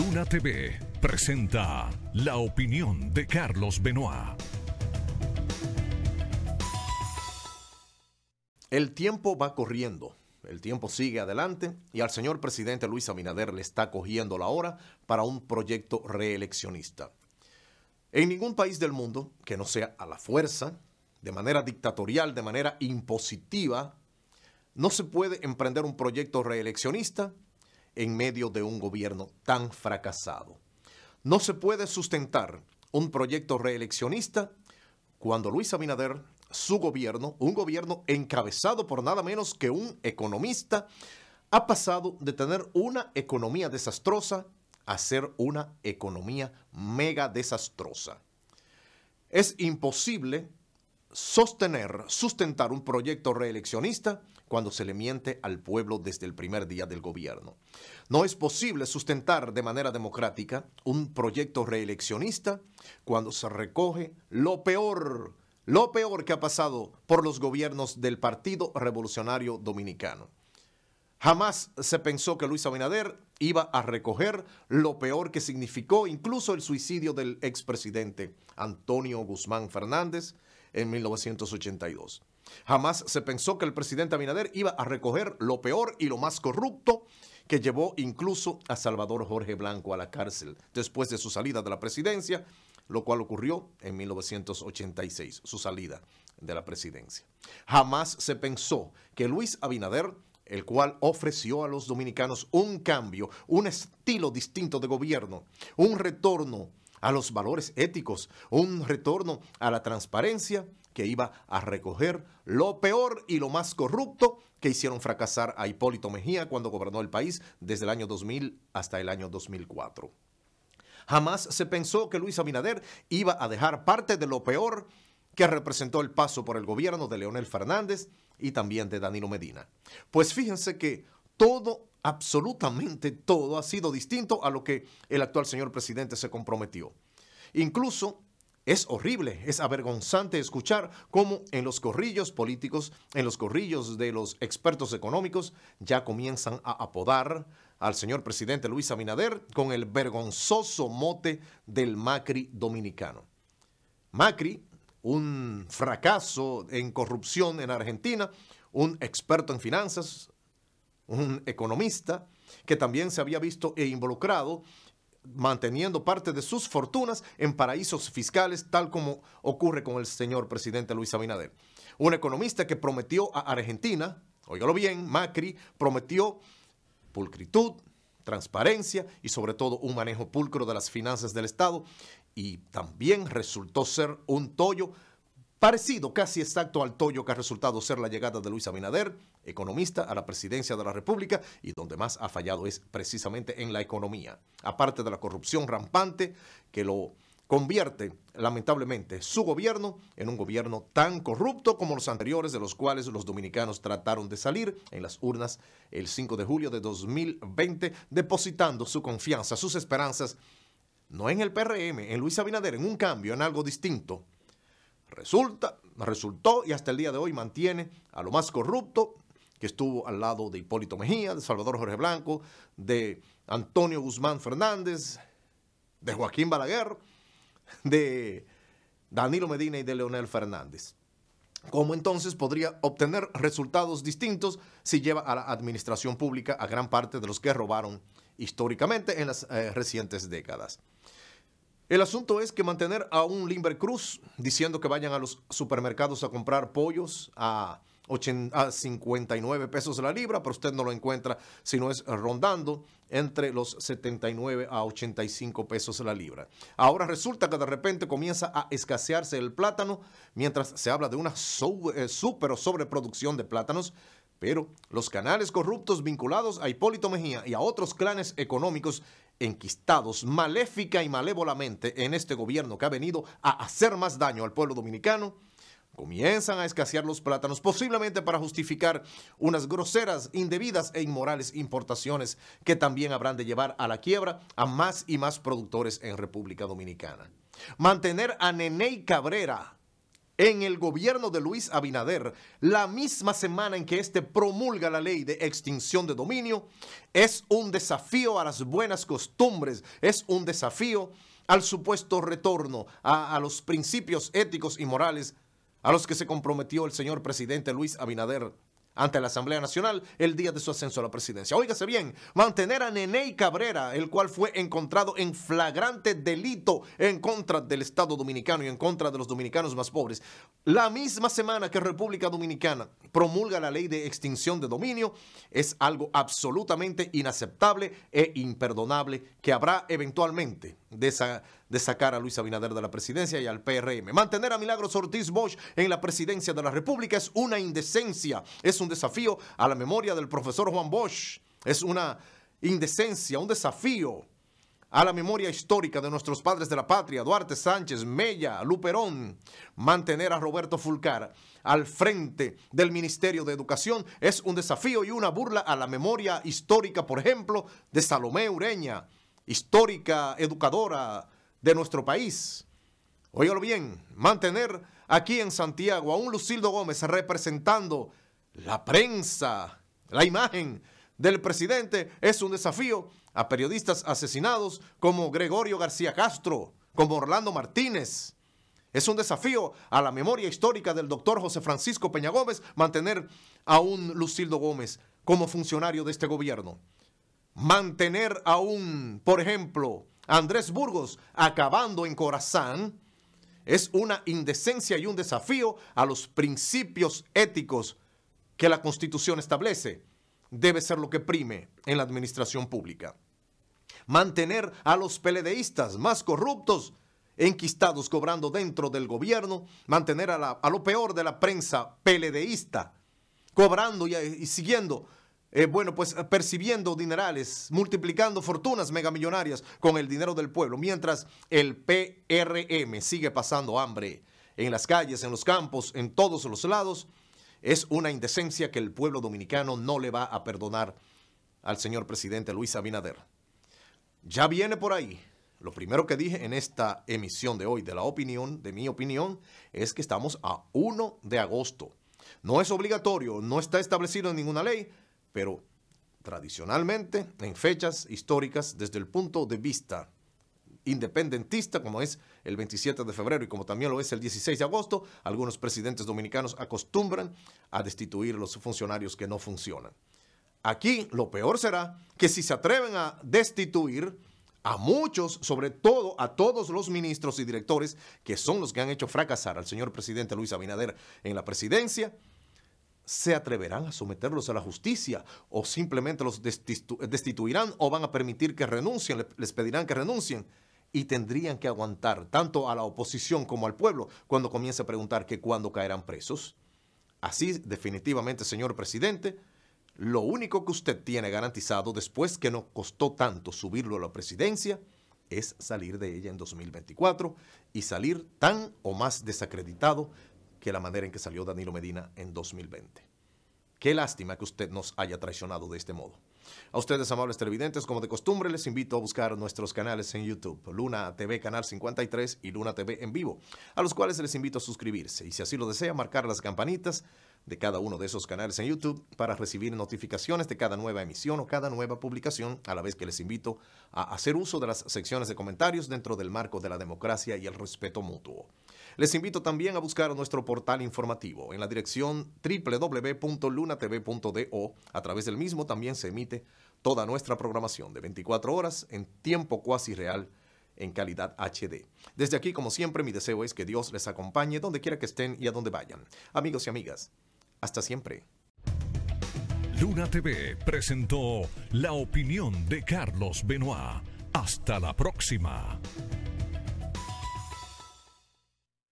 Luna TV presenta la opinión de Carlos Benoit. El tiempo va corriendo, el tiempo sigue adelante y al señor presidente Luis Abinader le está cogiendo la hora para un proyecto reeleccionista. En ningún país del mundo que no sea a la fuerza, de manera dictatorial, de manera impositiva, no se puede emprender un proyecto reeleccionista en medio de un gobierno tan fracasado. No se puede sustentar un proyecto reeleccionista cuando Luis Abinader, su gobierno, un gobierno encabezado por nada menos que un economista, ha pasado de tener una economía desastrosa a ser una economía mega desastrosa. Es imposible sostener, sustentar un proyecto reeleccionista cuando se le miente al pueblo desde el primer día del gobierno. No es posible sustentar de manera democrática un proyecto reeleccionista cuando se recoge lo peor, lo peor que ha pasado por los gobiernos del Partido Revolucionario Dominicano. Jamás se pensó que Luis Abinader iba a recoger lo peor que significó incluso el suicidio del expresidente Antonio Guzmán Fernández, en 1982. Jamás se pensó que el presidente Abinader iba a recoger lo peor y lo más corrupto que llevó incluso a Salvador Jorge Blanco a la cárcel después de su salida de la presidencia, lo cual ocurrió en 1986, su salida de la presidencia. Jamás se pensó que Luis Abinader el cual ofreció a los dominicanos un cambio, un estilo distinto de gobierno, un retorno a los valores éticos, un retorno a la transparencia que iba a recoger lo peor y lo más corrupto que hicieron fracasar a Hipólito Mejía cuando gobernó el país desde el año 2000 hasta el año 2004. Jamás se pensó que Luis Abinader iba a dejar parte de lo peor que representó el paso por el gobierno de Leonel Fernández y también de Danilo Medina. Pues fíjense que todo absolutamente todo ha sido distinto a lo que el actual señor presidente se comprometió. Incluso es horrible, es avergonzante escuchar cómo en los corrillos políticos, en los corrillos de los expertos económicos, ya comienzan a apodar al señor presidente Luis Abinader con el vergonzoso mote del Macri dominicano. Macri, un fracaso en corrupción en Argentina, un experto en finanzas, un economista que también se había visto e involucrado manteniendo parte de sus fortunas en paraísos fiscales, tal como ocurre con el señor presidente Luis Abinader. Un economista que prometió a Argentina, óigalo bien, Macri, prometió pulcritud, transparencia y sobre todo un manejo pulcro de las finanzas del Estado y también resultó ser un tollo Parecido, casi exacto al toyo que ha resultado ser la llegada de Luis Abinader, economista a la presidencia de la República, y donde más ha fallado es precisamente en la economía. Aparte de la corrupción rampante que lo convierte, lamentablemente, su gobierno en un gobierno tan corrupto como los anteriores, de los cuales los dominicanos trataron de salir en las urnas el 5 de julio de 2020, depositando su confianza, sus esperanzas, no en el PRM, en Luis Abinader, en un cambio, en algo distinto Resulta, resultó y hasta el día de hoy mantiene a lo más corrupto que estuvo al lado de Hipólito Mejía, de Salvador Jorge Blanco, de Antonio Guzmán Fernández, de Joaquín Balaguer, de Danilo Medina y de Leonel Fernández. ¿Cómo entonces podría obtener resultados distintos si lleva a la administración pública a gran parte de los que robaron históricamente en las eh, recientes décadas? El asunto es que mantener a un Limber Cruz diciendo que vayan a los supermercados a comprar pollos a, 59 pesos la libra, pero usted no lo encuentra si no es rondando entre los 79 a 85 pesos la libra. Ahora resulta que de repente comienza a escasearse el plátano mientras se habla de una eh, super sobreproducción de plátanos. Pero los canales corruptos vinculados a Hipólito Mejía y a otros clanes económicos enquistados maléfica y malévolamente en este gobierno que ha venido a hacer más daño al pueblo dominicano, comienzan a escasear los plátanos, posiblemente para justificar unas groseras, indebidas e inmorales importaciones que también habrán de llevar a la quiebra a más y más productores en República Dominicana. Mantener a Nenei Cabrera en el gobierno de Luis Abinader, la misma semana en que éste promulga la ley de extinción de dominio, es un desafío a las buenas costumbres, es un desafío al supuesto retorno a, a los principios éticos y morales a los que se comprometió el señor presidente Luis Abinader ante la Asamblea Nacional el día de su ascenso a la presidencia. Óigase bien, mantener a Nenei Cabrera, el cual fue encontrado en flagrante delito en contra del Estado dominicano y en contra de los dominicanos más pobres. La misma semana que República Dominicana promulga la ley de extinción de dominio, es algo absolutamente inaceptable e imperdonable que habrá eventualmente de esa de sacar a Luis Abinader de la presidencia y al PRM. Mantener a Milagros Ortiz Bosch en la presidencia de la República es una indecencia, es un desafío a la memoria del profesor Juan Bosch, es una indecencia, un desafío a la memoria histórica de nuestros padres de la patria, Duarte Sánchez, Mella, Luperón. Mantener a Roberto Fulcar al frente del Ministerio de Educación es un desafío y una burla a la memoria histórica, por ejemplo, de Salomé Ureña, histórica educadora de nuestro país. Óigalo bien, mantener aquí en Santiago a un Lucildo Gómez representando la prensa, la imagen del presidente es un desafío a periodistas asesinados como Gregorio García Castro, como Orlando Martínez. Es un desafío a la memoria histórica del doctor José Francisco Peña Gómez mantener a un Lucildo Gómez como funcionario de este gobierno. Mantener a un, por ejemplo, Andrés Burgos acabando en Corazán es una indecencia y un desafío a los principios éticos que la Constitución establece. Debe ser lo que prime en la administración pública. Mantener a los peledeístas más corruptos enquistados cobrando dentro del gobierno, mantener a, lo peor de la prensa peledeísta, cobrando y siguiendo eh, bueno, pues eh, percibiendo dinerales, multiplicando fortunas megamillonarias con el dinero del pueblo, mientras el PRM sigue pasando hambre en las calles, en los campos, en todos los lados, es una indecencia que el pueblo dominicano no le va a perdonar al señor presidente Luis Abinader. Ya viene por ahí. Lo primero que dije en esta emisión de hoy, de la opinión, de mi opinión, es que estamos a 1 de agosto. No es obligatorio, no está establecido en ninguna ley, pero tradicionalmente en fechas históricas desde el punto de vista independentista, como es el 27 de febrero y como también lo es el 16 de agosto, algunos presidentes dominicanos acostumbran a destituir a los funcionarios que no funcionan. Aquí lo peor será que si se atreven a destituir a muchos, sobre todo a todos los ministros y directores que son los que han hecho fracasar al señor presidente Luis Abinader en la presidencia, ¿Se atreverán a someterlos a la justicia o simplemente los destituirán o van a permitir que renuncien, les pedirán que renuncien? Y tendrían que aguantar tanto a la oposición como al pueblo cuando comience a preguntar que cuándo caerán presos. Así, definitivamente, señor presidente, lo único que usted tiene garantizado después que no costó tanto subirlo a la presidencia es salir de ella en 2024 y salir tan o más desacreditado que la manera en que salió Danilo Medina en 2020. Qué lástima que usted nos haya traicionado de este modo. A ustedes, amables televidentes, como de costumbre, les invito a buscar nuestros canales en YouTube, Luna TV Canal 53 y Luna TV en vivo, a los cuales les invito a suscribirse y si así lo desea, marcar las campanitas de cada uno de esos canales en YouTube para recibir notificaciones de cada nueva emisión o cada nueva publicación, a la vez que les invito a hacer uso de las secciones de comentarios dentro del marco de la democracia y el respeto mutuo. Les invito también a buscar nuestro portal informativo en la dirección www.lunatv.do. A través del mismo también se emite toda nuestra programación de 24 horas en tiempo cuasi real en calidad HD. Desde aquí, como siempre, mi deseo es que Dios les acompañe donde quiera que estén y a donde vayan. Amigos y amigas, hasta siempre. Luna TV presentó la opinión de Carlos Benoit. Hasta la próxima.